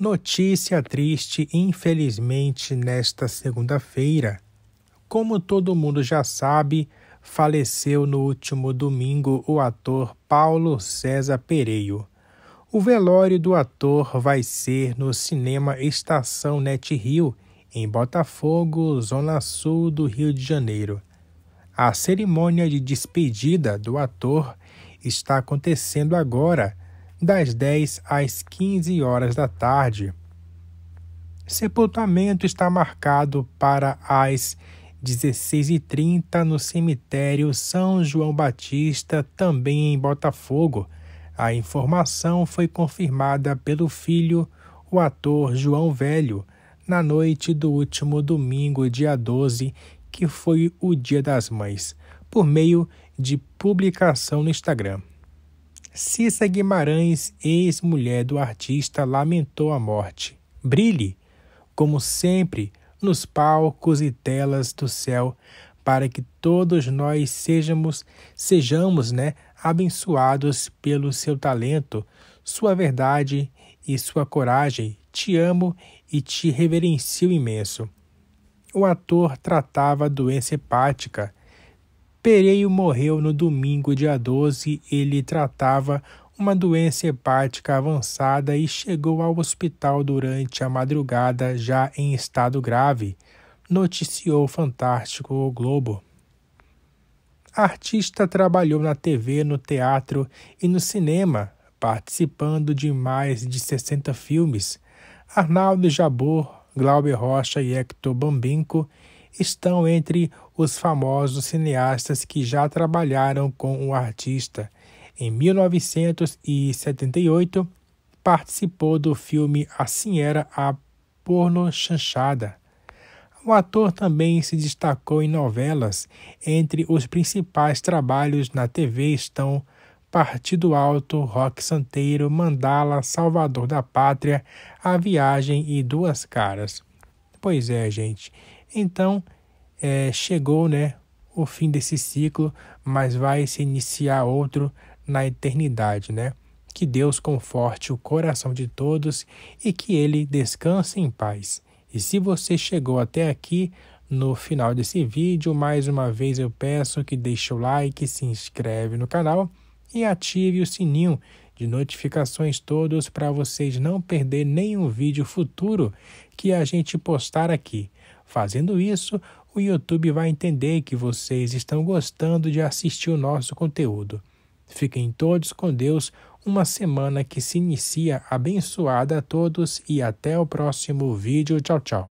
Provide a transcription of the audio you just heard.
Notícia triste, infelizmente, nesta segunda-feira. Como todo mundo já sabe, faleceu no último domingo o ator Paulo César Pereio. O velório do ator vai ser no cinema Estação Net Rio, em Botafogo, zona sul do Rio de Janeiro. A cerimônia de despedida do ator está acontecendo agora das 10 às 15 horas da tarde. Sepultamento está marcado para as 16h30 no cemitério São João Batista, também em Botafogo. A informação foi confirmada pelo filho, o ator João Velho, na noite do último domingo, dia 12, que foi o Dia das Mães, por meio de publicação no Instagram. Cissa Guimarães, ex-mulher do artista, lamentou a morte. Brilhe, como sempre, nos palcos e telas do céu, para que todos nós sejamos, sejamos, né, abençoados pelo seu talento, sua verdade e sua coragem. Te amo e te reverencio imenso. O ator tratava a doença hepática Pereio morreu no domingo, dia 12. Ele tratava uma doença hepática avançada e chegou ao hospital durante a madrugada, já em estado grave, noticiou Fantástico o Globo. A artista trabalhou na TV, no teatro e no cinema, participando de mais de 60 filmes. Arnaldo Jabor, Glauber Rocha e Hector Bambinco estão entre os famosos cineastas que já trabalharam com o artista. Em 1978, participou do filme Assim Era a Porno Chanchada. O ator também se destacou em novelas. Entre os principais trabalhos na TV estão Partido Alto, Rock Santeiro, Mandala, Salvador da Pátria, A Viagem e Duas Caras. Pois é, gente. Então é, chegou né, o fim desse ciclo, mas vai se iniciar outro na eternidade. Né? Que Deus conforte o coração de todos e que ele descanse em paz. E se você chegou até aqui, no final desse vídeo, mais uma vez eu peço que deixe o like, se inscreve no canal e ative o sininho de notificações todos para vocês não perder nenhum vídeo futuro que a gente postar aqui. Fazendo isso, o YouTube vai entender que vocês estão gostando de assistir o nosso conteúdo. Fiquem todos com Deus, uma semana que se inicia abençoada a todos e até o próximo vídeo. Tchau, tchau.